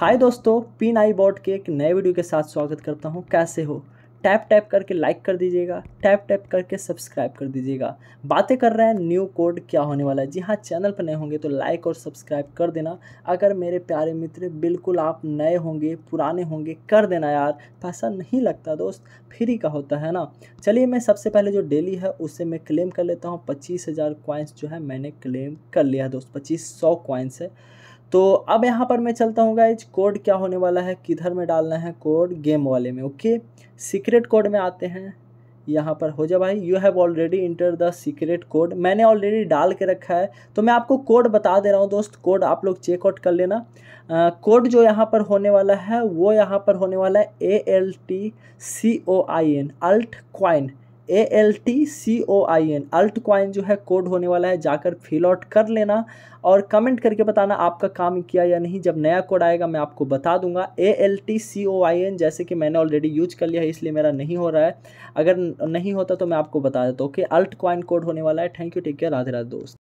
हाय दोस्तों pin I bought के एक नए वीडियो के साथ स्वागत करता हूँ कैसे हो टैप टैप करके लाइक कर दीजिएगा टैप टैप करके सब्सक्राइब कर दीजिएगा बातें कर रहे हैं न्यू कोड क्या होने वाला है जी हाँ चैनल पर नए होंगे तो लाइक और सब्सक्राइब कर देना अगर मेरे प्यारे मित्र बिल्कुल आप नए होंगे पुराने होंगे कर देना यार पैसा तो नहीं लगता दोस्त फ्री का होता है ना चलिए मैं सबसे पहले जो डेली है उससे मैं क्लेम कर लेता हूँ पच्चीस हज़ार जो है मैंने क्लेम कर लिया है दोस्त पच्चीस सौ है तो अब यहाँ पर मैं चलता हूँ गाइज कोड क्या होने वाला है किधर में डालना है कोड गेम वाले में ओके सीक्रेट कोड में आते हैं यहाँ पर हो जाए भाई you have already enter the secret code मैंने ऑलरेडी डाल के रखा है तो मैं आपको कोड बता दे रहा हूँ दोस्त कोड आप लोग चेकआउट कर लेना कोड uh, जो यहाँ पर होने वाला है वो यहाँ पर होने वाला है A L T C O I N altcoin A L T C O I N altcoin जो है कोड होने वाला है जाकर फिल आउट कर लेना और कमेंट करके बताना आपका काम किया या नहीं जब नया कोड आएगा मैं आपको बता दूंगा A L T C O I N जैसे कि मैंने ऑलरेडी यूज कर लिया है इसलिए मेरा नहीं हो रहा है अगर नहीं होता तो मैं आपको बता देता ओके अल्ट क्वाइन कोड होने वाला है thank you take care Radhe Radhe दोस्त